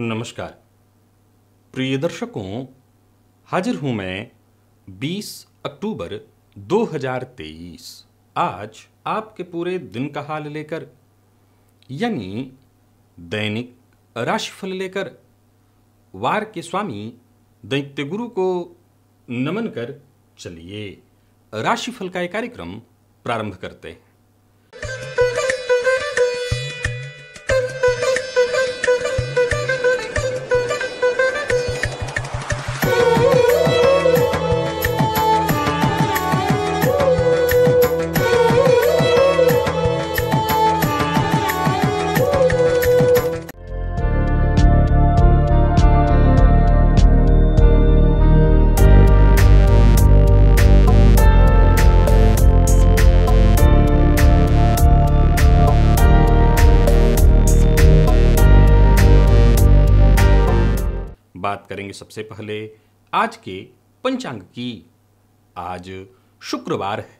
नमस्कार प्रिय दर्शकों हाजिर हूं मैं 20 अक्टूबर 2023 आज आपके पूरे दिन का हाल लेकर यानी दैनिक राशिफल लेकर वार के स्वामी दैत्य गुरु को नमन कर चलिए राशिफल का एक कार्यक्रम प्रारंभ करते हैं सबसे पहले आज के पंचांग की आज शुक्रवार है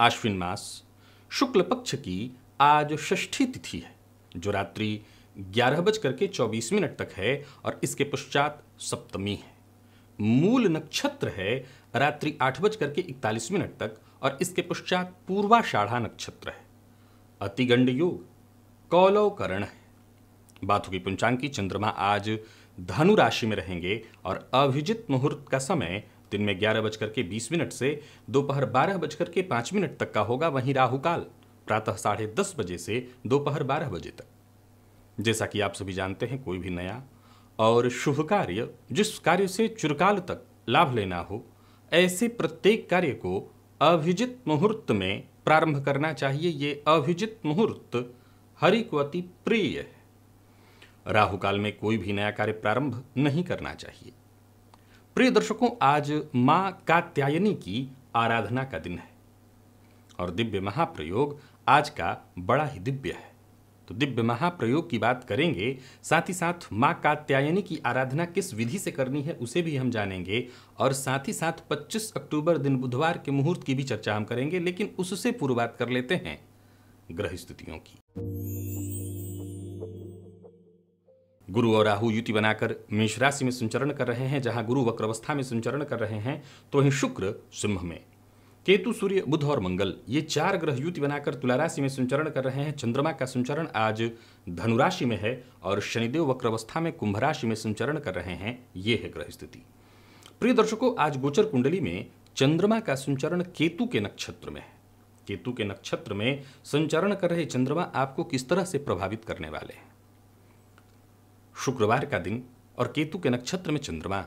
आश्विन मास शुक्ल पक्ष की आज षष्ठी तिथि है जो रात्रि ग्यारह बज करके चौबीस मिनट तक है और इसके पश्चात सप्तमी है मूल नक्षत्र है रात्रि आठ बज करके इकतालीस मिनट तक और इसके पश्चात पूर्वाषाढ़ा नक्षत्र है अतिगंड योग कौलवकरण है बात होगी पंचांग की चंद्रमा आज धनु राशि में रहेंगे और अभिजित मुहूर्त का समय दिन में ग्यारह बजकर के बीस मिनट से दोपहर बारह बजकर के पाँच मिनट तक का होगा वहीं राहु काल प्रातः साढ़े दस बजे से दोपहर बारह बजे तक जैसा कि आप सभी जानते हैं कोई भी नया और शुभ कार्य जिस कार्य से चुरकाल तक लाभ लेना हो ऐसे प्रत्येक कार्य को अभिजित मुहूर्त में प्रारंभ करना चाहिए ये अभिजित मुहूर्त हरि को अति प्रिय है राहु काल में कोई भी नया कार्य प्रारंभ नहीं करना चाहिए प्रिय दर्शकों आज माँ कात्यायनी की आराधना का दिन है और दिव्य महाप्रयोग आज का बड़ा ही दिव्य है तो दिव्य महाप्रयोग की बात करेंगे साथ ही साथ माँ कात्यायनी की आराधना किस विधि से करनी है उसे भी हम जानेंगे और साथ ही साथ 25 अक्टूबर दिन बुधवार के मुहूर्त की भी चर्चा हम करेंगे लेकिन उससे पूर्व बात कर लेते हैं ग्रह स्थितियों की गुरु और राहु युति बनाकर मेष राशि में संचरण कर रहे हैं जहां गुरु वक्रवस्था में संचरण कर रहे हैं तो वहीं शुक्र सिंह में केतु सूर्य बुध और मंगल ये चार ग्रह युति बनाकर तुला राशि में संचरण कर रहे हैं चंद्रमा का संचरण आज धनुराशि में है और शनिदेव वक्रवस्था में कुंभ राशि में संचरण कर रहे हैं ये है ग्रह स्थिति प्रिय दर्शकों आज गोचर कुंडली में चंद्रमा का संचरण केतु के नक्षत्र में है केतु के नक्षत्र में संचरण कर रहे चंद्रमा आपको किस तरह से प्रभावित करने वाले हैं शुक्रवार का दिन और केतु के नक्षत्र में चंद्रमा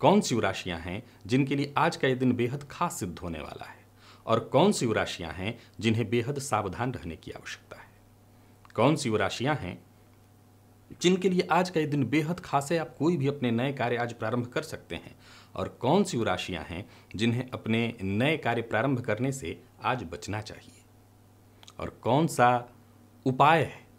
कौन सी राशियां हैं जिनके लिए आज का ये दिन बेहद खास सिद्ध होने वाला है और कौन सी राशियां हैं जिन्हें बेहद सावधान रहने की आवश्यकता है कौन सी राशियां हैं जिनके लिए आज का ये दिन बेहद खास है आप कोई भी अपने नए कार्य आज प्रारंभ कर सकते हैं और कौन सी राशियां हैं जिन्हें अपने नए कार्य प्रारंभ करने से आज बचना चाहिए और कौन सा उपाय है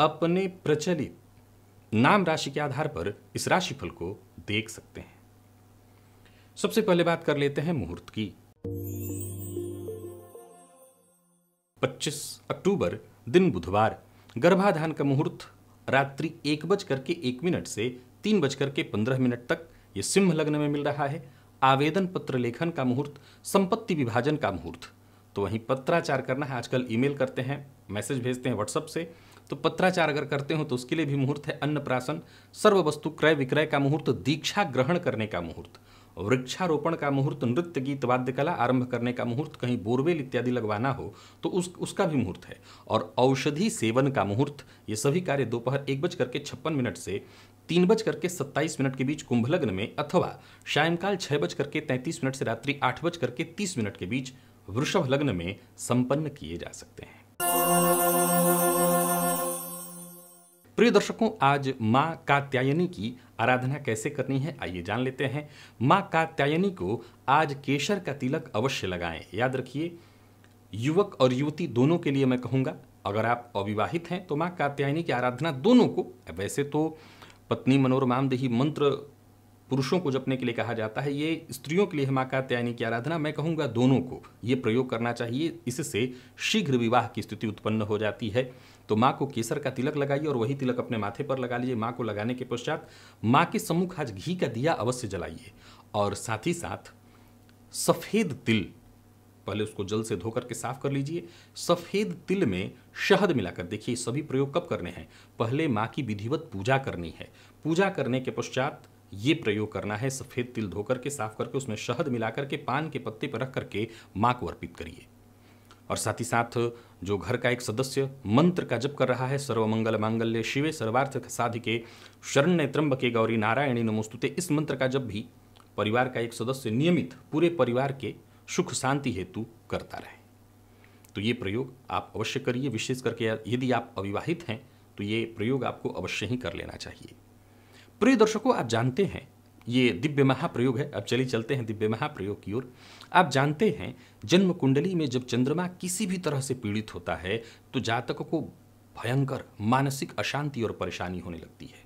अपने प्रचलित नाम राशि के आधार पर इस राशिफल को देख सकते हैं सबसे पहले बात कर लेते हैं मुहूर्त की 25 अक्टूबर दिन बुधवार गर्भाधान का मुहूर्त रात्रि एक बज करके एक मिनट से तीन बज करके पंद्रह मिनट तक ये सिंह लग्न में मिल रहा है आवेदन पत्र लेखन का मुहूर्त संपत्ति विभाजन का मुहूर्त तो वहीं पत्राचार करना है आजकल ईमेल करते हैं मैसेज भेजते हैं व्हाट्सएप से तो पत्राचार अगर करते हो तो उसके लिए भी मुहूर्त है अन्न प्राशन सर्व वस्तु क्रय विक्रय का मुहूर्त दीक्षा ग्रहण करने का मुहूर्त वृक्षारोपण का मुहूर्त नृत्य गीत वाद्य कला आरंभ करने का मुहूर्त कहीं बोरवेल इत्यादि लगवाना हो तो उस उसका भी मुहूर्त है और औषधि सेवन का मुहूर्त ये सभी कार्य दोपहर एक बज करके छप्पन मिनट से तीन बज करके सत्ताईस मिनट के बीच कुंभ लग्न में अथवा सायंकाल छः बज करके तैंतीस मिनट से रात्रि आठ बज करके तीस मिनट के बीच वृषभ लग्न में संपन्न किए जा सकते हैं प्रिय दर्शकों आज माँ कात्यायनी की आराधना कैसे करनी है आइए जान लेते हैं माँ कात्यायनी को आज केशर का तिलक अवश्य लगाएं याद रखिए युवक और युवती दोनों के लिए मैं कहूँगा अगर आप अविवाहित हैं तो माँ कात्यायनी की आराधना दोनों को वैसे तो पत्नी मनोरमामदेही मंत्र पुरुषों को जपने के लिए कहा जाता है ये स्त्रियों के लिए माँ कात्यायनी की आराधना मैं कहूँगा दोनों को ये प्रयोग करना चाहिए इससे शीघ्र विवाह की स्थिति उत्पन्न हो जाती है तो माँ को केसर का तिलक लगाइए और वही तिलक अपने माथे पर लगा लीजिए माँ को लगाने के पश्चात माँ के सम्मुख आज घी का दिया अवश्य जलाइए और साथ ही साथ सफ़ेद तिल पहले उसको जल से धोकर के साफ कर लीजिए सफ़ेद तिल में शहद मिलाकर देखिए सभी प्रयोग कब करने हैं पहले माँ की विधिवत पूजा करनी है पूजा करने के पश्चात ये प्रयोग करना है सफ़ेद तिल धोकर के साफ करके उसमें शहद मिलाकर के पान के पत्ते पर रख करके माँ को अर्पित करिए और साथ ही साथ जो घर का एक सदस्य मंत्र का जप कर रहा है सर्वमंगल मांगल्य शिवे सर्वार्थ के शरण के गौरी नारायणी नमोस्तुते इस मंत्र का जप भी परिवार का एक सदस्य नियमित पूरे परिवार के सुख शांति हेतु करता रहे तो ये प्रयोग आप अवश्य करिए विशेष करके यदि आप अविवाहित हैं तो ये प्रयोग आपको अवश्य ही कर लेना चाहिए प्रिय दर्शकों आप जानते हैं ये दिव्य महाप्रयोग है अब चलिए चलते हैं दिव्य महाप्रयोग की ओर आप जानते हैं जन्म कुंडली में जब चंद्रमा किसी भी तरह से पीड़ित होता है तो जातक को भयंकर मानसिक अशांति और परेशानी होने लगती है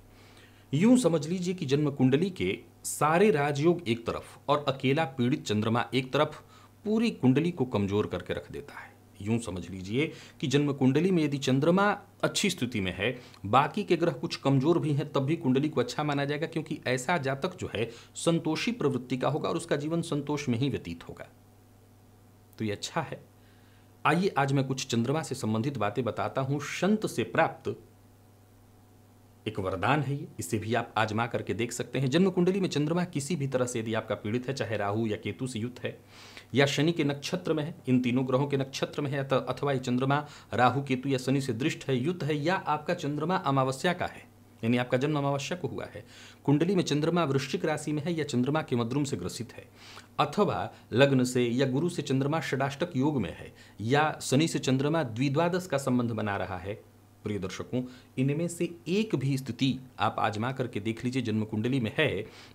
यूं समझ लीजिए कि जन्म कुंडली के सारे राजयोग एक तरफ और अकेला पीड़ित चंद्रमा एक तरफ पूरी कुंडली को कमजोर करके रख देता है यूं समझ लीजिए कि जन्म कुंडली में यदि चंद्रमा अच्छी स्थिति में है बाकी के ग्रह कुछ कमजोर भी हैं तब भी कुंडली को अच्छा माना जाएगा क्योंकि ऐसा जातक जो है संतोषी प्रवृत्ति का होगा और उसका जीवन संतोष में ही व्यतीत होगा तो ये अच्छा है आइए आज मैं कुछ चंद्रमा से संबंधित बातें बताता हूं संत से प्राप्त एक वरदान है ये इसे भी आप आजमा करके देख सकते हैं जन्म कुंडली में चंद्रमा किसी भी तरह से यदि आपका पीड़ित है चाहे राहु या केतु से युक्त है या शनि के नक्षत्र में है इन तीनों ग्रहों के नक्षत्र में है अथवा ये चंद्रमा राहु केतु या शनि से दृष्ट है युद्ध है या आपका चंद्रमा अमावस्या का है यानी आपका जन्म अमावस्या को हुआ है कुंडली में चंद्रमा वृश्चिक राशि में है या चंद्रमा के मद्रुम से ग्रसित है अथवा लग्न से या गुरु से चंद्रमा षडाष्टक योग में है या शनि से चंद्रमा द्विद्वादश का संबंध बना रहा है प्रिय दर्शकों इनमें से एक भी स्थिति आप आजमा करके देख लीजिए जन्म कुंडली में है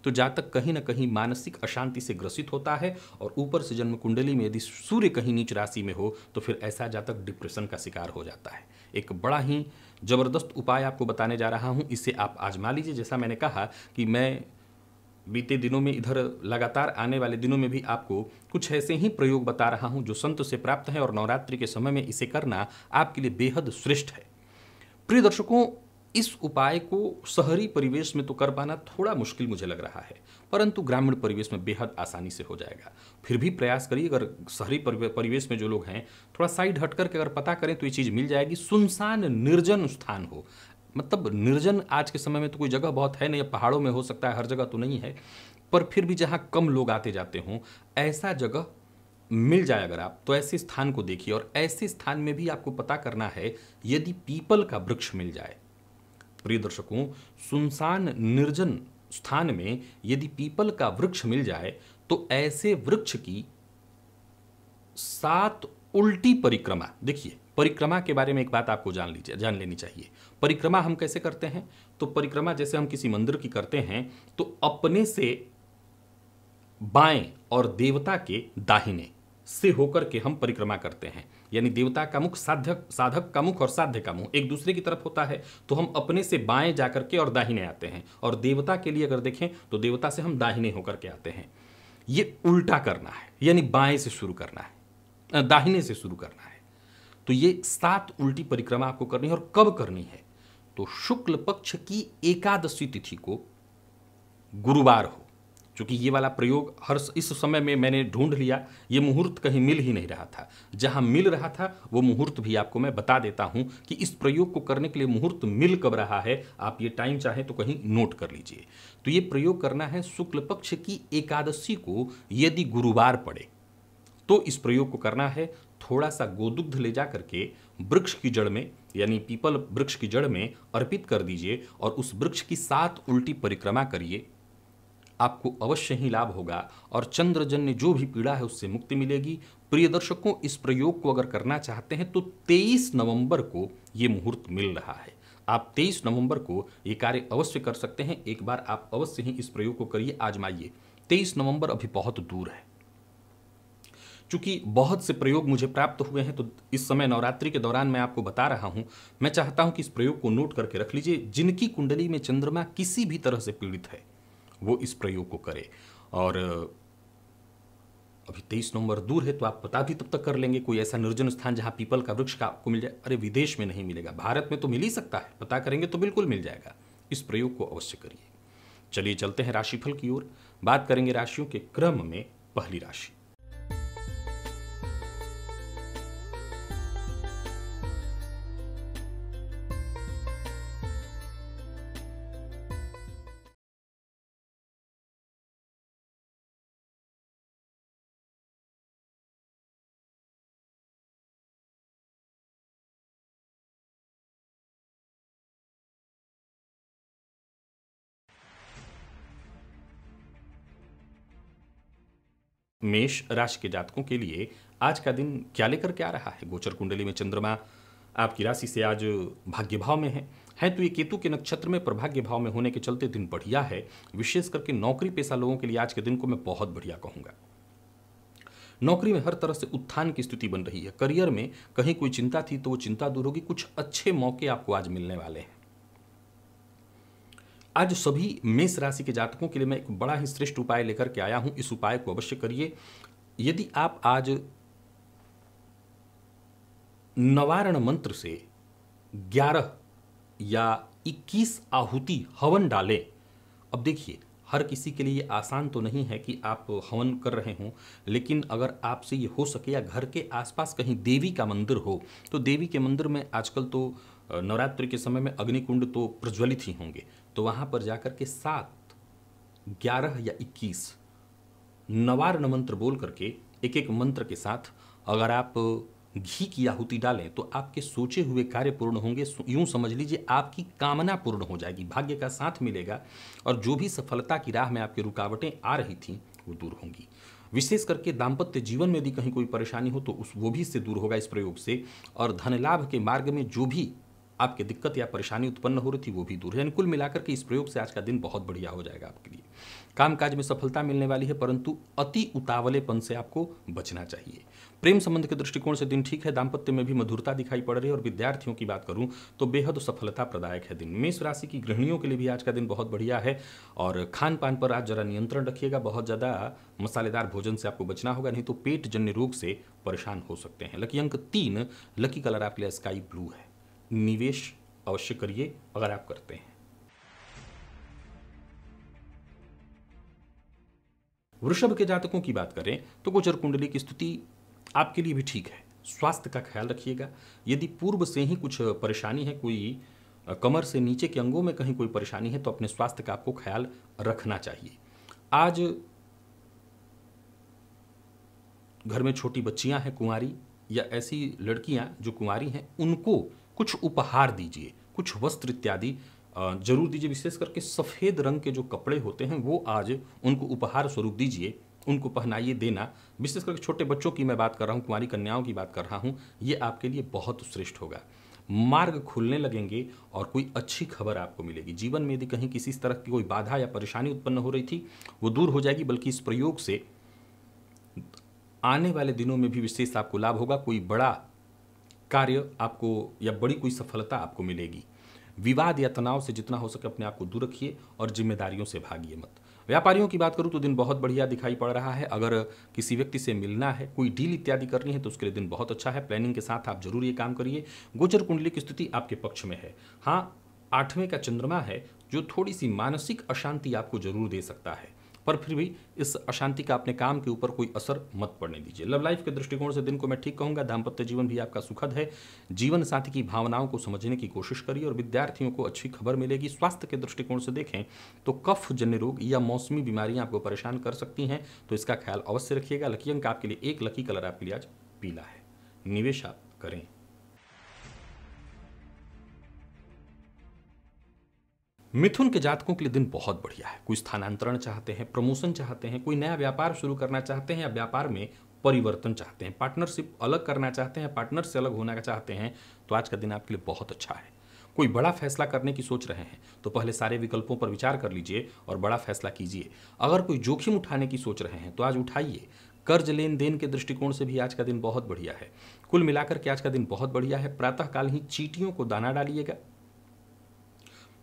तो जातक कहीं ना कहीं मानसिक अशांति से ग्रसित होता है और ऊपर से जन्म कुंडली में यदि सूर्य कहीं नीच राशि में हो तो फिर ऐसा जातक डिप्रेशन का शिकार हो जाता है एक बड़ा ही ज़बरदस्त उपाय आपको बताने जा रहा हूँ इसे आप आजमा लीजिए जैसा मैंने कहा कि मैं बीते दिनों में इधर लगातार आने वाले दिनों में भी आपको कुछ ऐसे ही प्रयोग बता रहा हूँ जो संत से प्राप्त हैं और नवरात्रि के समय में इसे करना आपके लिए बेहद श्रेष्ठ है प्रिय दर्शकों इस उपाय को शहरी परिवेश में तो कर पाना थोड़ा मुश्किल मुझे लग रहा है परंतु ग्रामीण परिवेश में बेहद आसानी से हो जाएगा फिर भी प्रयास करिए अगर शहरी परिवेश में जो लोग हैं थोड़ा साइड हट करके अगर पता करें तो ये चीज़ मिल जाएगी सुनसान निर्जन स्थान हो मतलब निर्जन आज के समय में तो कोई जगह बहुत है नहीं पहाड़ों में हो सकता है हर जगह तो नहीं है पर फिर भी जहाँ कम लोग आते जाते हों ऐसा जगह मिल जाए अगर आप तो ऐसे स्थान को देखिए और ऐसे स्थान में भी आपको पता करना है यदि पीपल का वृक्ष मिल जाए प्रिय दर्शकों सुनसान निर्जन स्थान में यदि पीपल का वृक्ष मिल जाए तो ऐसे वृक्ष की सात उल्टी परिक्रमा देखिए परिक्रमा के बारे में एक बात आपको जान लीजिए जान लेनी चाहिए परिक्रमा हम कैसे करते हैं तो परिक्रमा जैसे हम किसी मंदिर की करते हैं तो अपने से बाएं और देवता के दाहिने से होकर के हम परिक्रमा करते हैं यानी देवता का मुख साधक साधक का मुख और साध्य का मुख एक दूसरे की तरफ होता है तो हम अपने से बाएं जा के और दाहिने आते हैं और देवता के लिए अगर देखें तो देवता से हम दाहिने होकर के आते हैं ये उल्टा करना है यानी बाएं से शुरू करना है दाहिने से शुरू करना है तो ये सात उल्टी परिक्रमा आपको करनी है और कब करनी है तो शुक्ल पक्ष की एकादशी तिथि को गुरुवार हो क्योंकि ये वाला प्रयोग हर इस समय में मैंने ढूंढ लिया ये मुहूर्त कहीं मिल ही नहीं रहा था जहाँ मिल रहा था वो मुहूर्त भी आपको मैं बता देता हूँ कि इस प्रयोग को करने के लिए मुहूर्त मिल कब रहा है आप ये टाइम चाहें तो कहीं नोट कर लीजिए तो ये प्रयोग करना है शुक्ल पक्ष की एकादशी को यदि गुरुवार पड़े तो इस प्रयोग को करना है थोड़ा सा गोदुग्ध ले जा करके वृक्ष की जड़ में यानी पीपल वृक्ष की जड़ में अर्पित कर दीजिए और उस वृक्ष की सात उल्टी परिक्रमा करिए आपको अवश्य ही लाभ होगा और चंद्रजन्य जो भी पीड़ा है उससे मुक्ति मिलेगी प्रिय दर्शकों इस प्रयोग को अगर करना चाहते हैं तो 23 नवंबर को ये मुहूर्त मिल रहा है आप 23 नवंबर को ये कार्य अवश्य कर सकते हैं एक बार आप अवश्य ही इस प्रयोग को करिए आजमाइए 23 नवंबर अभी बहुत दूर है चूंकि बहुत से प्रयोग मुझे प्राप्त हुए हैं तो इस समय नवरात्रि के दौरान मैं आपको बता रहा हूं मैं चाहता हूं कि इस प्रयोग को नोट करके रख लीजिए जिनकी कुंडली में चंद्रमा किसी भी तरह से पीड़ित है वो इस प्रयोग को करे और अभी तेईस नवंबर दूर है तो आप पता भी तब तक कर लेंगे कोई ऐसा निर्जन स्थान जहाँ पीपल का वृक्ष का आपको मिल जाए अरे विदेश में नहीं मिलेगा भारत में तो मिल ही सकता है पता करेंगे तो बिल्कुल मिल जाएगा इस प्रयोग को अवश्य करिए चलिए चलते हैं राशिफल की ओर बात करेंगे राशियों के क्रम में पहली राशि मेष राशि के जातकों के लिए आज का दिन क्या लेकर के आ रहा है गोचर कुंडली में चंद्रमा आपकी राशि से आज भाग्य भाव में है हैं तो ये केतु के नक्षत्र में प्रभाग्य भाव में होने के चलते दिन बढ़िया है विशेष करके नौकरी पेशा लोगों के लिए आज के दिन को मैं बहुत बढ़िया कहूंगा नौकरी में हर तरह से उत्थान की स्थिति बन रही है करियर में कहीं कोई चिंता थी तो वो चिंता दूर होगी कुछ अच्छे मौके आपको आज मिलने वाले हैं आज सभी मेष राशि के जातकों के लिए मैं एक बड़ा ही श्रेष्ठ उपाय लेकर के आया हूँ इस उपाय को अवश्य करिए यदि आप आज नवारण मंत्र से ग्यारह या इक्कीस आहुति हवन डालें अब देखिए हर किसी के लिए आसान तो नहीं है कि आप हवन कर रहे हों लेकिन अगर आपसे ये हो सके या घर के आसपास कहीं देवी का मंदिर हो तो देवी के मंदिर में आजकल तो नवरात्रि के समय में अग्निकुंड तो प्रज्वलित ही होंगे तो वहाँ पर जाकर के सात ग्यारह या इक्कीस नवार्ण मंत्र बोल करके एक एक मंत्र के साथ अगर आप घी की आहुति डालें तो आपके सोचे हुए कार्य पूर्ण होंगे यूं समझ लीजिए आपकी कामना पूर्ण हो जाएगी भाग्य का साथ मिलेगा और जो भी सफलता की राह में आपकी रुकावटें आ रही थी वो दूर होंगी विशेष करके दाम्पत्य जीवन में यदि कहीं कोई परेशानी हो तो उस वो भी इससे दूर होगा इस प्रयोग से और धन लाभ के मार्ग में जो भी आपकी दिक्कत या परेशानी उत्पन्न हो रही थी वो भी दूर है यानी कुल मिलाकर के इस प्रयोग से आज का दिन बहुत बढ़िया हो जाएगा आपके लिए कामकाज में सफलता मिलने वाली है परंतु अति उतावलेपन से आपको बचना चाहिए प्रेम संबंध के दृष्टिकोण से दिन ठीक है दाम्पत्य में भी मधुरता दिखाई पड़ रही है और विद्यार्थियों की बात करूं तो बेहद सफलता प्रदायक है दिन मेष राशि की गृहणियों के लिए भी आज का दिन बहुत बढ़िया है और खान पान पर आज जरा नियंत्रण रखिएगा बहुत ज़्यादा मसालेदार भोजन से आपको बचना होगा नहीं तो पेट जन्य रोग से परेशान हो सकते हैं लकी अंक तीन लकी कलर आपके लिए स्काई ब्लू है निवेश अवश्य करिए अगर आप करते हैं वृषभ के जातकों की बात करें तो गोचर कुंडली की स्थिति आपके लिए भी ठीक है स्वास्थ्य का ख्याल रखिएगा यदि पूर्व से ही कुछ परेशानी है कोई कमर से नीचे के अंगों में कहीं कोई परेशानी है तो अपने स्वास्थ्य का आपको ख्याल रखना चाहिए आज घर में छोटी बच्चियां हैं कुंवारी या ऐसी लड़कियां जो कुंवारी हैं उनको कुछ उपहार दीजिए कुछ वस्त्र इत्यादि जरूर दीजिए विशेष करके सफ़ेद रंग के जो कपड़े होते हैं वो आज उनको उपहार स्वरूप दीजिए उनको पहनाइए देना विशेष करके छोटे बच्चों की मैं बात कर रहा हूँ कुमारी कन्याओं की बात कर रहा हूँ ये आपके लिए बहुत श्रेष्ठ होगा मार्ग खुलने लगेंगे और कोई अच्छी खबर आपको मिलेगी जीवन में यदि कहीं किसी तरह की कोई बाधा या परेशानी उत्पन्न हो रही थी वो दूर हो जाएगी बल्कि इस प्रयोग से आने वाले दिनों में भी विशेष आपको लाभ होगा कोई बड़ा कार्य आपको या बड़ी कोई सफलता आपको मिलेगी विवाद या तनाव से जितना हो सके अपने आप को दूर रखिए और जिम्मेदारियों से भागिए मत व्यापारियों की बात करूं तो दिन बहुत बढ़िया दिखाई पड़ रहा है अगर किसी व्यक्ति से मिलना है कोई डील इत्यादि करनी है तो उसके लिए दिन बहुत अच्छा है प्लानिंग के साथ आप जरूर ये काम करिए गोचर कुंडली की स्थिति आपके पक्ष में है हाँ आठवें का चंद्रमा है जो थोड़ी सी मानसिक अशांति आपको जरूर दे सकता है पर फिर भी इस अशांति का अपने काम के ऊपर कोई असर मत पड़ने दीजिए लव लाइफ के दृष्टिकोण से दिन को मैं ठीक कहूँगा दाम्पत्य जीवन भी आपका सुखद है जीवन साथी की भावनाओं को समझने की कोशिश करिए और विद्यार्थियों को अच्छी खबर मिलेगी स्वास्थ्य के दृष्टिकोण से देखें तो कफ जन्य रोग या मौसमी बीमारियां आपको परेशान कर सकती हैं तो इसका ख्याल अवश्य रखिएगा लकी अंक आपके लिए एक लकी कलर आपके लिए आज पीला है निवेश आप करें मिथुन के जातकों के लिए दिन बहुत बढ़िया है कोई स्थानांतरण चाहते हैं प्रमोशन चाहते हैं कोई नया व्यापार शुरू करना चाहते हैं या व्यापार में परिवर्तन चाहते हैं पार्टनरशिप अलग करना चाहते हैं पार्टनर से अलग होना चाहते हैं तो आज का दिन आपके लिए बहुत अच्छा है कोई बड़ा फैसला करने की सोच रहे हैं तो पहले सारे विकल्पों पर विचार कर लीजिए और बड़ा फैसला कीजिए अगर कोई जोखिम उठाने की सोच रहे हैं तो आज उठाइए कर्ज लेन देन के दृष्टिकोण से भी आज का दिन बहुत बढ़िया है कुल मिलाकर के आज का दिन बहुत बढ़िया है प्रातःकाल ही चीटियों को दाना डालिएगा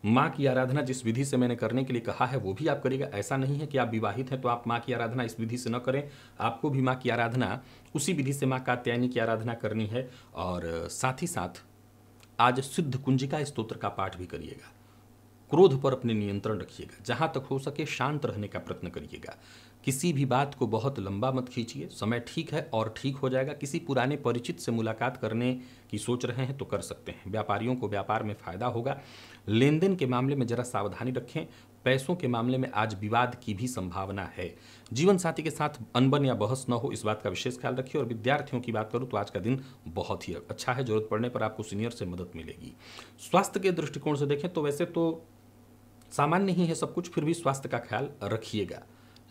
माँ की आराधना जिस विधि से मैंने करने के लिए कहा है वो भी आप करिएगा ऐसा नहीं है कि आप विवाहित हैं तो आप माँ की आराधना इस विधि से न करें आपको भी माँ की आराधना उसी विधि से माँ कात्यायनी की आराधना करनी है और साथ ही साथ आज सिद्ध कुंजिका स्त्रोत्र का पाठ भी करिएगा क्रोध पर अपने नियंत्रण रखिएगा जहाँ तक हो सके शांत रहने का प्रयत्न करिएगा किसी भी बात को बहुत लंबा मत खींचिए समय ठीक है और ठीक हो जाएगा किसी पुराने परिचित से मुलाकात करने की सोच रहे हैं तो कर सकते हैं व्यापारियों को व्यापार में फ़ायदा होगा लेन देन के मामले में ज़रा सावधानी रखें पैसों के मामले में आज विवाद की भी संभावना है जीवन साथी के साथ अनबन या बहस न हो इस बात का विशेष ख्याल रखिए और विद्यार्थियों की बात करूँ तो आज का दिन बहुत ही अच्छा है जरूरत पड़ने पर आपको सीनियर से मदद मिलेगी स्वास्थ्य के दृष्टिकोण से देखें तो वैसे तो सामान्य ही है सब कुछ फिर भी स्वास्थ्य का ख्याल रखिएगा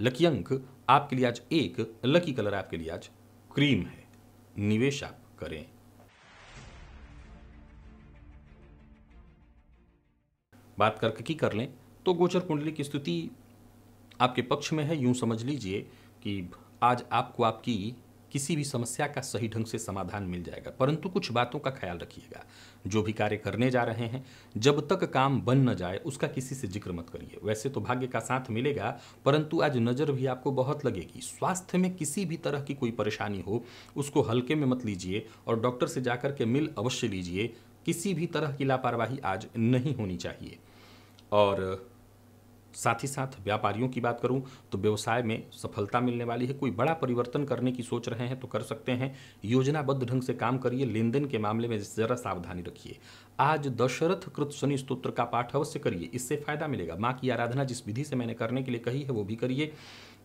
लकी अंक आपके लिए आज एक लकी कलर आपके लिए आज क्रीम है निवेश आप करें बात करके की कर लें तो गोचर कुंडली की स्थिति आपके पक्ष में है यूं समझ लीजिए कि आज आपको आपकी किसी भी समस्या का सही ढंग से समाधान मिल जाएगा परंतु कुछ बातों का ख्याल रखिएगा जो भी कार्य करने जा रहे हैं जब तक काम बन न जाए उसका किसी से जिक्र मत करिए वैसे तो भाग्य का साथ मिलेगा परंतु आज नज़र भी आपको बहुत लगेगी स्वास्थ्य में किसी भी तरह की कोई परेशानी हो उसको हल्के में मत लीजिए और डॉक्टर से जाकर के मिल अवश्य लीजिए किसी भी तरह की लापरवाही आज नहीं होनी चाहिए और साथ ही साथ व्यापारियों की बात करूं तो व्यवसाय में सफलता मिलने वाली है कोई बड़ा परिवर्तन करने की सोच रहे हैं तो कर सकते हैं योजनाबद्ध ढंग से काम करिए लेन देन के मामले में जरा सावधानी रखिए आज दशरथ कृत शनि स्त्रोत्र का पाठ अवश्य करिए इससे फायदा मिलेगा माँ की आराधना जिस विधि से मैंने करने के लिए कही है वो भी करिए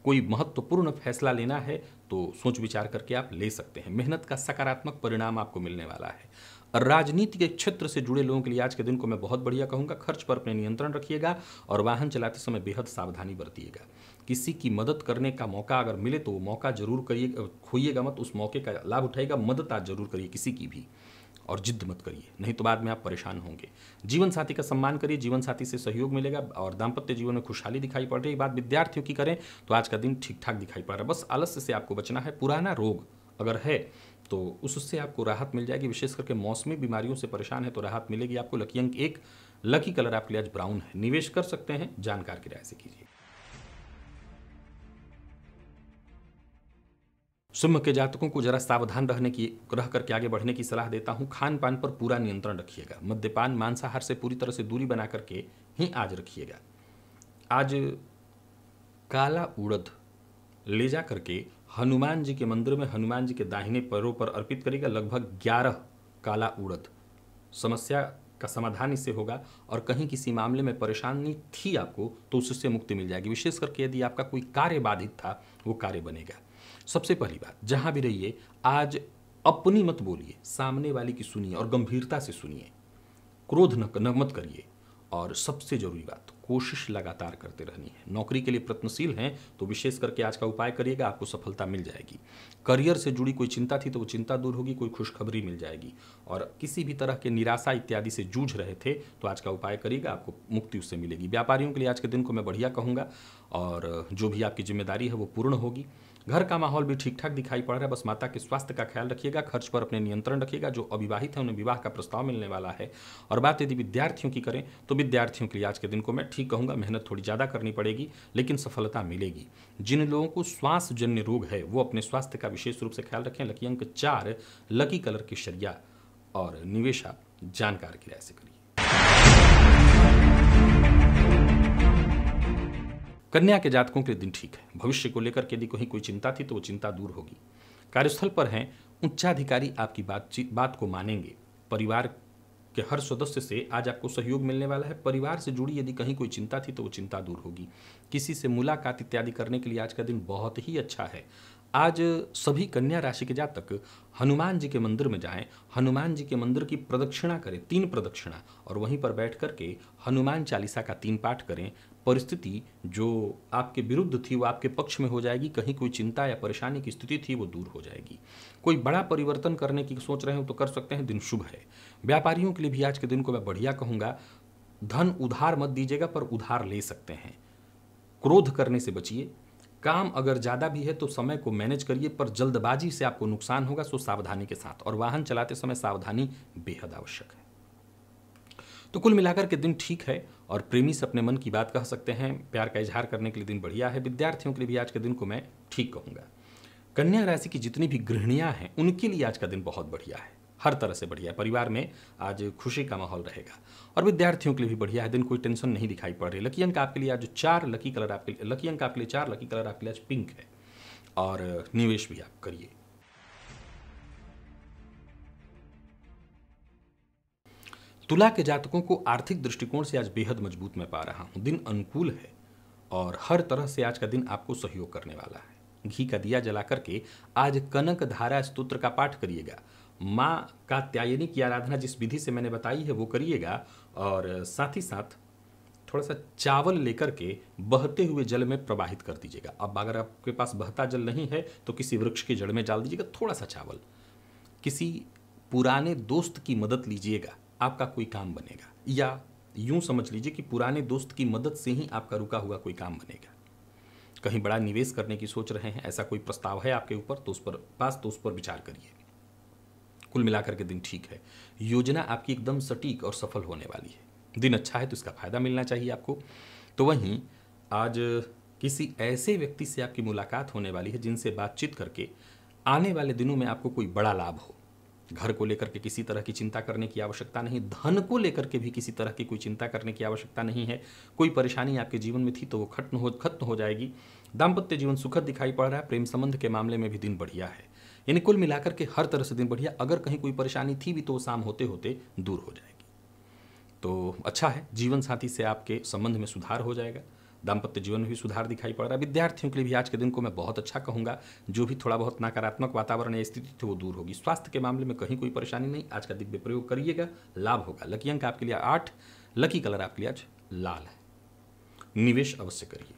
कोई महत्वपूर्ण फैसला लेना है तो सोच विचार करके आप ले सकते हैं मेहनत का सकारात्मक परिणाम आपको मिलने वाला है राजनीति के क्षेत्र से जुड़े लोगों के लिए आज के दिन को मैं बहुत बढ़िया कहूँगा खर्च पर अपने नियंत्रण रखिएगा और वाहन चलाते समय बेहद सावधानी बरतिएगा किसी की मदद करने का मौका अगर मिले तो वो मौका जरूर करिए खोइएगा मत उस मौके का लाभ उठाएगा मदद आज जरूर करिए किसी की भी और जिद्द मत करिए नहीं तो बाद में आप परेशान होंगे जीवन साथी का सम्मान करिए जीवन साथी से सहयोग मिलेगा और दाम्पत्य जीवन में खुशहाली दिखाई पड़ रही है बात विद्यार्थियों की करें तो आज का दिन ठीक ठाक दिखाई पड़ रहा है बस आलस्य से आपको बचना है पुराना रोग अगर है तो उससे आपको राहत मिल जाएगी विशेष करके मौसमी बीमारियों से परेशान है तो राहत मिलेगी आपको लकी अंक एक लकी कलर आपके लिए आज ब्राउन है निवेश कर सकते हैं जानकार की राय से कीजिए सिंह के जातकों को जरा सावधान रहने की रह करके आगे बढ़ने की सलाह देता हूँ खान पान पर पूरा नियंत्रण रखिएगा मद्यपान मांसाहार से पूरी तरह से दूरी बना करके ही आज रखिएगा आज काला उड़द ले जा करके हनुमान जी के मंदिर में हनुमान जी के दाहिने पैरों पर अर्पित करेगा लगभग ग्यारह काला उड़द समस्या का समाधान इससे होगा और कहीं किसी मामले में परेशानी थी आपको तो उससे मुक्ति मिल जाएगी विशेष करके यदि आपका कोई कार्य बाधित था वो कार्य बनेगा सबसे पहली बात जहाँ भी रहिए आज अपनी मत बोलिए सामने वाले की सुनिए और गंभीरता से सुनिए क्रोध न, न मत करिए और सबसे जरूरी बात कोशिश लगातार करते रहनी है नौकरी के लिए प्रयत्नशील हैं तो विशेष करके आज का उपाय करिएगा आपको सफलता मिल जाएगी करियर से जुड़ी कोई चिंता थी तो वो चिंता दूर होगी कोई खुशखबरी मिल जाएगी और किसी भी तरह के निराशा इत्यादि से जूझ रहे थे तो आज का उपाय करिएगा आपको मुक्ति उससे मिलेगी व्यापारियों के लिए आज के दिन को मैं बढ़िया कहूँगा और जो भी आपकी जिम्मेदारी है वो पूर्ण होगी घर का माहौल भी ठीक ठाक दिखाई पड़ रहा है बस माता के स्वास्थ्य का ख्याल रखिएगा खर्च पर अपने नियंत्रण रखिएगा जो अविवाहित है उन्हें विवाह का प्रस्ताव मिलने वाला है और बात यदि विद्यार्थियों की करें तो विद्यार्थियों के लिए आज के दिन को मैं ठीक कहूँगा मेहनत थोड़ी ज़्यादा करनी पड़ेगी लेकिन सफलता मिलेगी जिन लोगों को श्वास जन्य रोग है वो अपने स्वास्थ्य का विशेष रूप से ख्याल रखें लकी अंक चार लकी कलर की शरिया और निवेशा जानकार की राय से करिए कन्या के जातकों के दिन ठीक है भविष्य को लेकर यदि कहीं कोई चिंता थी तो वो चिंता दूर होगी कार्यस्थल पर हैं उच्चाधिकारी आपकी बातचीत बात को मानेंगे परिवार के हर सदस्य से आज आपको सहयोग मिलने वाला है परिवार से जुड़ी यदि कहीं कोई चिंता थी तो वो चिंता दूर होगी किसी से मुलाकात इत्यादि करने के लिए आज का दिन बहुत ही अच्छा है आज सभी कन्या राशि के जातक हनुमान जी के मंदिर में जाएं हनुमान जी के मंदिर की प्रदक्षिणा करें तीन प्रदक्षिणा और वहीं पर बैठ करके हनुमान चालीसा का तीन पाठ करें परिस्थिति जो आपके विरुद्ध थी वो आपके पक्ष में हो जाएगी कहीं कोई चिंता या परेशानी की स्थिति थी वो दूर हो जाएगी कोई बड़ा परिवर्तन करने की सोच रहे हो तो कर सकते हैं दिन शुभ है व्यापारियों के लिए भी आज के दिन को मैं बढ़िया कहूँगा धन उधार मत दीजिएगा पर उधार ले सकते हैं क्रोध करने से बचिए काम अगर ज़्यादा भी है तो समय को मैनेज करिए पर जल्दबाजी से आपको नुकसान होगा सो सावधानी के साथ और वाहन चलाते समय सावधानी बेहद आवश्यक है तो कुल मिलाकर के दिन ठीक है और प्रेमी से अपने मन की बात कह सकते हैं प्यार का इजहार करने के लिए दिन बढ़िया है विद्यार्थियों के लिए भी आज के दिन को मैं ठीक कहूँगा कन्या राशि की जितनी भी गृहणियाँ हैं उनके लिए आज का दिन बहुत बढ़िया है हर तरह से बढ़िया है परिवार में आज खुशी का माहौल रहेगा और विद्यार्थियों के लिए भी बढ़िया है दिन कोई टेंशन नहीं दिखाई पड़ रही लकी अंक आपके लिए आज चार लकी कलर आपके लिए लकी अंक आपके लिए चार लकी कलर आपके लिए आज पिंक है और निवेश भी आप करिए तुला के जातकों को आर्थिक दृष्टिकोण से आज बेहद मजबूत मैं पा रहा हूं दिन अनुकूल है और हर तरह से आज का दिन आपको सहयोग करने वाला है घी का दिया जला करके आज कनक धारा स्तोत्र का पाठ करिएगा माँ का त्यायनी की आराधना जिस विधि से मैंने बताई है वो करिएगा और साथ ही साथ थोड़ा सा चावल लेकर के बहते हुए जल में प्रवाहित कर दीजिएगा अब अगर आपके पास बहता जल नहीं है तो किसी वृक्ष की जड़ में डाल दीजिएगा थोड़ा सा चावल किसी पुराने दोस्त की मदद लीजिएगा आपका कोई काम बनेगा या यूं समझ लीजिए कि पुराने दोस्त की मदद से ही आपका रुका हुआ कोई काम बनेगा कहीं बड़ा निवेश करने की सोच रहे हैं ऐसा कोई प्रस्ताव है आपके ऊपर तो उस पर पास तो उस पर विचार करिए कुल मिलाकर के दिन ठीक है योजना आपकी एकदम सटीक और सफल होने वाली है दिन अच्छा है तो इसका फ़ायदा मिलना चाहिए आपको तो वहीं आज किसी ऐसे व्यक्ति से आपकी मुलाकात होने वाली है जिनसे बातचीत करके आने वाले दिनों में आपको कोई बड़ा लाभ हो घर को लेकर के किसी तरह की चिंता करने की आवश्यकता नहीं धन को लेकर के भी किसी तरह की कोई चिंता करने की आवश्यकता नहीं है कोई परेशानी आपके जीवन में थी तो वो खत्म हो खत्म हो जाएगी दाम्पत्य जीवन सुखद दिखाई पड़ रहा है प्रेम संबंध के मामले में भी दिन बढ़िया है यानी कुल मिलाकर के हर तरह से दिन बढ़िया अगर कहीं कोई परेशानी थी भी तो शाम होते होते दूर हो जाएगी तो अच्छा है जीवन साथी से आपके संबंध में सुधार हो जाएगा दाम्पत्य जीवन में भी सुधार दिखाई पड़ रहा है विद्यार्थियों के लिए भी आज के दिन को मैं बहुत अच्छा कहूँगा जो भी थोड़ा बहुत नकारात्मक वातावरण या स्थिति थी वो दूर होगी स्वास्थ्य के मामले में कहीं कोई परेशानी नहीं आज का दिव्य प्रयोग करिएगा लाभ होगा लकी अंक आपके लिए आठ लकी कलर आपके लिए आज लाल है निवेश अवश्य करिए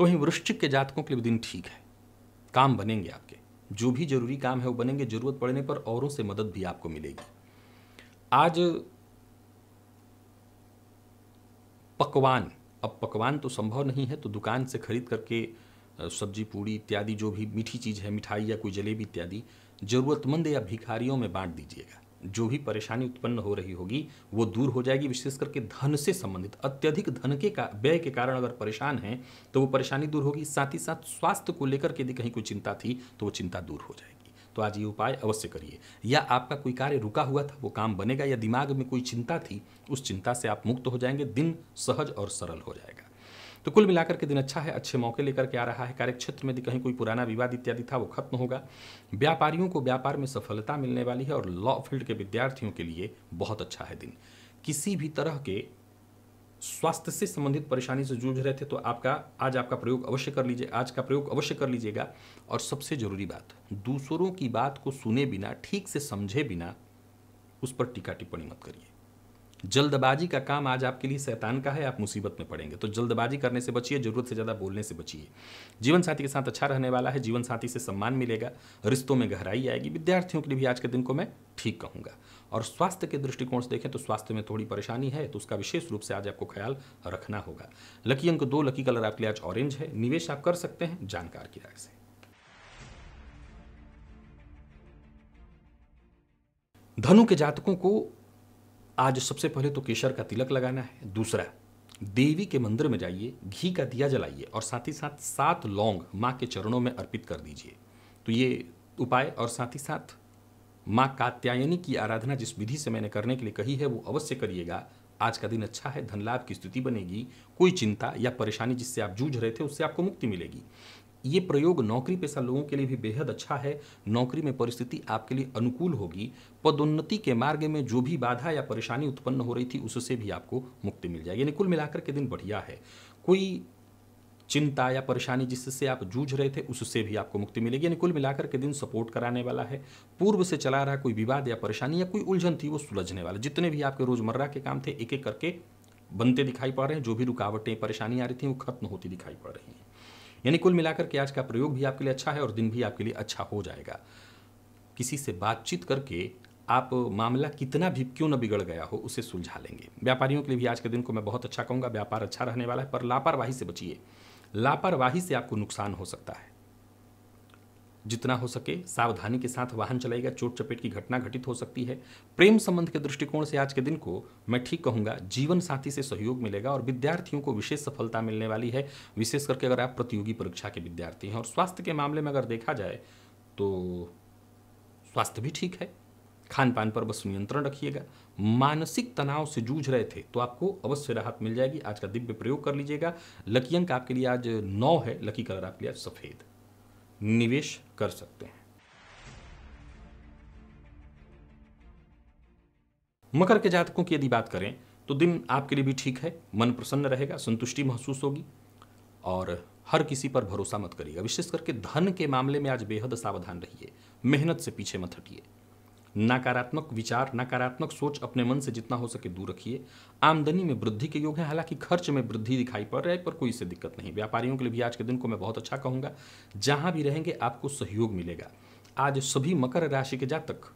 तो वहीं वृश्चिक के जातकों के लिए दिन ठीक है काम बनेंगे आपके जो भी जरूरी काम है वो बनेंगे जरूरत पड़ने पर औरों से मदद भी आपको मिलेगी आज पकवान अब पकवान तो संभव नहीं है तो दुकान से खरीद करके सब्जी पूड़ी इत्यादि जो भी मीठी चीज़ है मिठाई या कोई जलेबी इत्यादि ज़रूरतमंद या भिखारियों में बांट दीजिएगा जो भी परेशानी उत्पन्न हो रही होगी वो दूर हो जाएगी विशेष करके धन से संबंधित अत्यधिक धन के का व्यय के कारण अगर परेशान हैं तो वो परेशानी दूर होगी साथ ही साथ स्वास्थ्य को लेकर के यदि कहीं कोई चिंता थी तो वो चिंता दूर हो जाएगी तो आज ये उपाय अवश्य करिए या आपका कोई कार्य रुका हुआ था वो काम बनेगा या दिमाग में कोई चिंता थी उस चिंता से आप मुक्त हो जाएंगे दिन सहज और सरल हो जाएगा तो कुल मिलाकर के दिन अच्छा है अच्छे मौके लेकर के आ रहा है कार्यक्षेत्र में यदि कहीं कोई पुराना विवाद इत्यादि था वो खत्म होगा व्यापारियों को व्यापार में सफलता मिलने वाली है और लॉ फील्ड के विद्यार्थियों के लिए बहुत अच्छा है दिन किसी भी तरह के स्वास्थ्य से संबंधित परेशानी से जूझ रहे थे तो आपका आज आपका प्रयोग अवश्य कर लीजिए आज का प्रयोग अवश्य कर लीजिएगा और सबसे जरूरी बात दूसरों की बात को सुने बिना ठीक से समझे बिना उस पर टीका टिप्पणी मत करिए जल्दबाजी का काम आज आपके लिए शैतान का है आप मुसीबत में पड़ेंगे तो जल्दबाजी करने से बचिए जरूरत से ज़्यादा बोलने से बचिए जीवन साथी के साथ अच्छा रहने वाला है जीवन साथी से सम्मान मिलेगा रिश्तों में गहराई आएगी विद्यार्थियों के लिए भी आज के दिन को मैं ठीक कहूँगा और स्वास्थ्य के दृष्टिकोण से देखें तो स्वास्थ्य में थोड़ी परेशानी है तो उसका विशेष रूप से आज आपको ख्याल रखना होगा लकी अंक दो लकी कलर आपके लिए आज ऑरेंज है निवेश आप कर सकते हैं जानकार की राय से धनु के जातकों को आज सबसे पहले तो केसर का तिलक लगाना है दूसरा देवी के मंदिर में जाइए घी का दिया जलाइए और साथ ही साथ सात लौंग माँ के चरणों में अर्पित कर दीजिए तो ये उपाय और साथ ही साथ माँ कात्यायनी की आराधना जिस विधि से मैंने करने के लिए कही है वो अवश्य करिएगा आज का दिन अच्छा है धन लाभ की स्थिति बनेगी कोई चिंता या परेशानी जिससे आप जूझ रहे थे उससे आपको मुक्ति मिलेगी ये प्रयोग नौकरी पेशा लोगों के लिए भी बेहद अच्छा है नौकरी में परिस्थिति आपके लिए अनुकूल होगी पदोन्नति के मार्ग में जो भी बाधा या परेशानी उत्पन्न हो रही थी उससे भी आपको मुक्ति मिल जाएगी यानी कुल मिलाकर के दिन बढ़िया है कोई चिंता या परेशानी जिससे आप जूझ रहे थे उससे भी आपको मुक्ति मिलेगी यानी कुल मिलाकर के दिन सपोर्ट कराने वाला है पूर्व से चला रहा कोई विवाद या परेशानी या कोई उलझन थी वो सुलझने वाला जितने भी आपके रोजमर्रा के काम थे एक एक करके बनते दिखाई पड़ रहे हैं जो भी रुकावटें परेशानी आ रही थी वो खत्म होती दिखाई पड़ रही हैं यानी कुल मिलाकर के आज का प्रयोग भी आपके लिए अच्छा है और दिन भी आपके लिए अच्छा हो जाएगा किसी से बातचीत करके आप मामला कितना भी क्यों न बिगड़ गया हो उसे सुलझा लेंगे व्यापारियों के लिए भी आज के दिन को मैं बहुत अच्छा कहूँगा व्यापार अच्छा रहने वाला है पर लापरवाही से बचिए लापरवाही से आपको नुकसान हो सकता है जितना हो सके सावधानी के साथ वाहन चलाएगा चोट चपेट की घटना घटित हो सकती है प्रेम संबंध के दृष्टिकोण से आज के दिन को मैं ठीक कहूँगा जीवन साथी से सहयोग मिलेगा और विद्यार्थियों को विशेष सफलता मिलने वाली है विशेष करके अगर आप प्रतियोगी परीक्षा के विद्यार्थी हैं और स्वास्थ्य के मामले में अगर देखा जाए तो स्वास्थ्य भी ठीक है खान पान पर बस नियंत्रण रखिएगा मानसिक तनाव से जूझ रहे थे तो आपको अवश्य राहत मिल जाएगी आज का दिव्य प्रयोग कर लीजिएगा लकी अंक आपके लिए आज नौ है लकी कलर आपके लिए आज सफ़ेद निवेश कर सकते हैं मकर के जातकों की यदि बात करें तो दिन आपके लिए भी ठीक है मन प्रसन्न रहेगा संतुष्टि महसूस होगी और हर किसी पर भरोसा मत करिएगा विशेष करके धन के मामले में आज बेहद सावधान रहिए मेहनत से पीछे मत हटिए नकारात्मक विचार नकारात्मक सोच अपने मन से जितना हो सके दूर रखिए आमदनी में वृद्धि के योग है हालांकि खर्च में वृद्धि दिखाई पड़ रहा है पर कोई इससे दिक्कत नहीं व्यापारियों के लिए भी आज के दिन को मैं बहुत अच्छा कहूंगा जहां भी रहेंगे आपको सहयोग मिलेगा आज सभी मकर राशि के जातक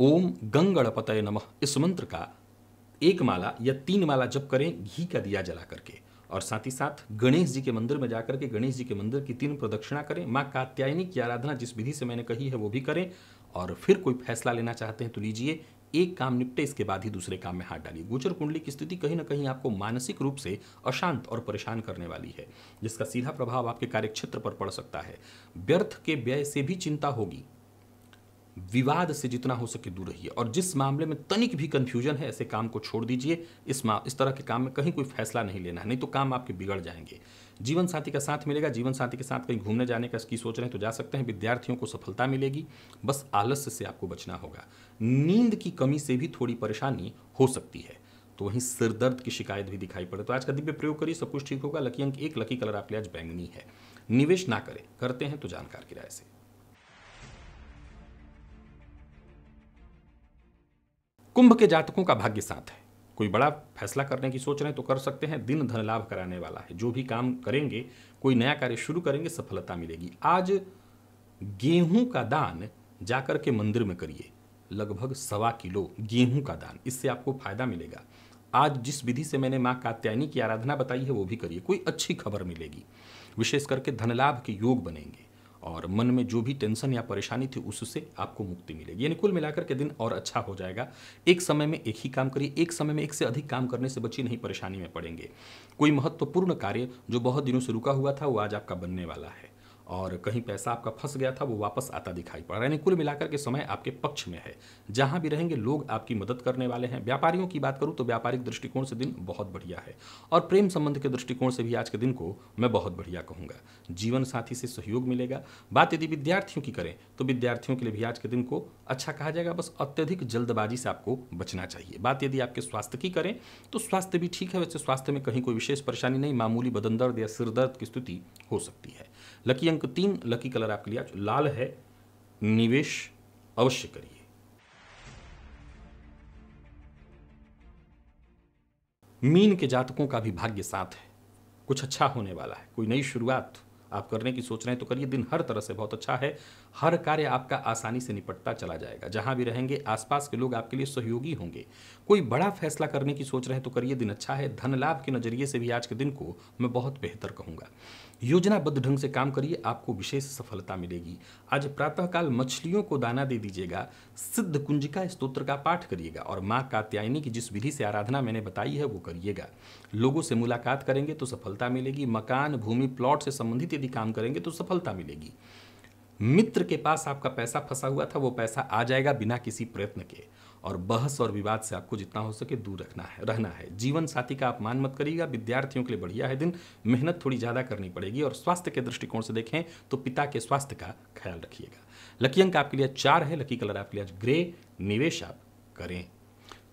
ओम गंगणपतय नमः इस मंत्र का एक माला या तीन माला जब करें घी का दिया जला करके और साथ ही साथ गणेश जी के मंदिर में जाकर के गणेश जी के मंदिर की तीन प्रदक्षिणा करें माँ कात्यायनी की आराधना जिस विधि से मैंने कही है वो भी करें और फिर कोई फैसला लेना चाहते हैं तो लीजिए एक काम निपटे इसके बाद ही दूसरे काम में हाथ डालिए गोचर कुंडली की स्थिति कहीं ना कहीं आपको मानसिक रूप से अशांत और परेशान करने वाली है जिसका सीधा प्रभाव आपके कार्यक्षेत्र पर पड़ सकता है व्यर्थ के व्यय से भी चिंता होगी विवाद से जितना हो सके दूर रहिए और जिस मामले में तनिक भी कंफ्यूजन है ऐसे काम को छोड़ दीजिए इस मा इस तरह के काम में कहीं कोई फैसला नहीं लेना है नहीं तो काम आपके बिगड़ जाएंगे जीवन साथी का साथ मिलेगा जीवन साथी के साथ कहीं घूमने जाने का इसकी सोच रहे हैं तो जा सकते हैं विद्यार्थियों को सफलता मिलेगी बस आलस्य से आपको बचना होगा नींद की कमी से भी थोड़ी परेशानी हो सकती है तो वहीं सिरदर्द की शिकायत भी दिखाई पड़े तो आज का दिव्य प्रयोग करिए सब कुछ ठीक होगा लकी अंक एक लकी कलर आपके आज बैंगनी है निवेश ना करें करते हैं तो जानकार किराए से कुंभ के जातकों का भाग्य साथ है कोई बड़ा फैसला करने की सोच रहे हैं तो कर सकते हैं दिन धन लाभ कराने वाला है जो भी काम करेंगे कोई नया कार्य शुरू करेंगे सफलता मिलेगी आज गेहूं का दान जाकर के मंदिर में करिए लगभग सवा किलो गेहूं का दान इससे आपको फायदा मिलेगा आज जिस विधि से मैंने माँ कात्यायनी की आराधना बताई है वो भी करिए कोई अच्छी खबर मिलेगी विशेष करके धन लाभ के योग बनेंगे और मन में जो भी टेंशन या परेशानी थी उससे आपको मुक्ति मिलेगी यानी कुल मिलाकर के दिन और अच्छा हो जाएगा एक समय में एक ही काम करिए एक समय में एक से अधिक काम करने से बची नहीं परेशानी में पड़ेंगे कोई महत्वपूर्ण कार्य जो बहुत दिनों से रुका हुआ था वो आज आपका बनने वाला है और कहीं पैसा आपका फंस गया था वो वापस आता दिखाई पड़ रहा है यानी कुल मिलाकर के समय आपके पक्ष में है जहाँ भी रहेंगे लोग आपकी मदद करने वाले हैं व्यापारियों की बात करूँ तो व्यापारिक दृष्टिकोण से दिन बहुत बढ़िया है और प्रेम संबंध के दृष्टिकोण से भी आज के दिन को मैं बहुत बढ़िया कहूँगा जीवन साथी से सहयोग मिलेगा बात यदि विद्यार्थियों की करें तो विद्यार्थियों के लिए भी आज के दिन को अच्छा कहा जाएगा बस अत्यधिक जल्दबाजी से आपको बचना चाहिए बात यदि आपके स्वास्थ्य की करें तो स्वास्थ्य भी ठीक है वैसे स्वास्थ्य में कहीं कोई विशेष परेशानी नहीं मामूली बदन दर्द या सिरदर्द की स्थिति हो सकती है लकी अंक तीन लकी कलर आपके लिए आज लाल है निवेश अवश्य करिए मीन के जातकों का भी भाग्य साथ है कुछ अच्छा होने वाला है कोई नई शुरुआत आप करने की सोच रहे हैं तो करिए दिन हर तरह से बहुत अच्छा है हर कार्य आपका आसानी से निपटता चला जाएगा जहाँ भी रहेंगे आसपास के लोग आपके लिए सहयोगी होंगे कोई बड़ा फैसला करने की सोच रहे तो करिए दिन अच्छा है धन लाभ के नज़रिए से भी आज के दिन को मैं बहुत बेहतर कहूंगा योजनाबद्ध ढंग से काम करिए आपको विशेष सफलता मिलेगी आज प्रातःकाल मछलियों को दाना दे दीजिएगा सिद्ध कुंजिका स्त्रोत्र का पाठ करिएगा और माँ कात्यायनी की जिस विधि से आराधना मैंने बताई है वो करिएगा लोगों से मुलाकात करेंगे तो सफलता मिलेगी मकान भूमि प्लॉट से संबंधित यदि काम करेंगे तो सफलता मिलेगी मित्र के पास आपका पैसा फंसा हुआ था वो पैसा आ जाएगा बिना किसी प्रयत्न के और बहस और विवाद से आपको जितना हो सके दूर रखना है रहना है जीवन साथी का अपमान मत करिएगा विद्यार्थियों के लिए बढ़िया है दिन मेहनत थोड़ी ज़्यादा करनी पड़ेगी और स्वास्थ्य के दृष्टिकोण से देखें तो पिता के स्वास्थ्य का ख्याल रखिएगा लकी अंक आपके लिए चार है लकी कलर आपके लिए ग्रे निवेश आप करें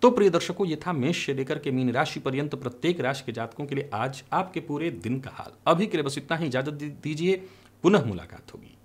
तो प्रिय दर्शकों ये था मेष से लेकर के मीन राशि पर्यंत प्रत्येक राशि के जातकों के लिए आज आपके पूरे दिन का हाल अभी के लिए बस इतना ही इजाजत दीजिए पुनः मुलाकात होगी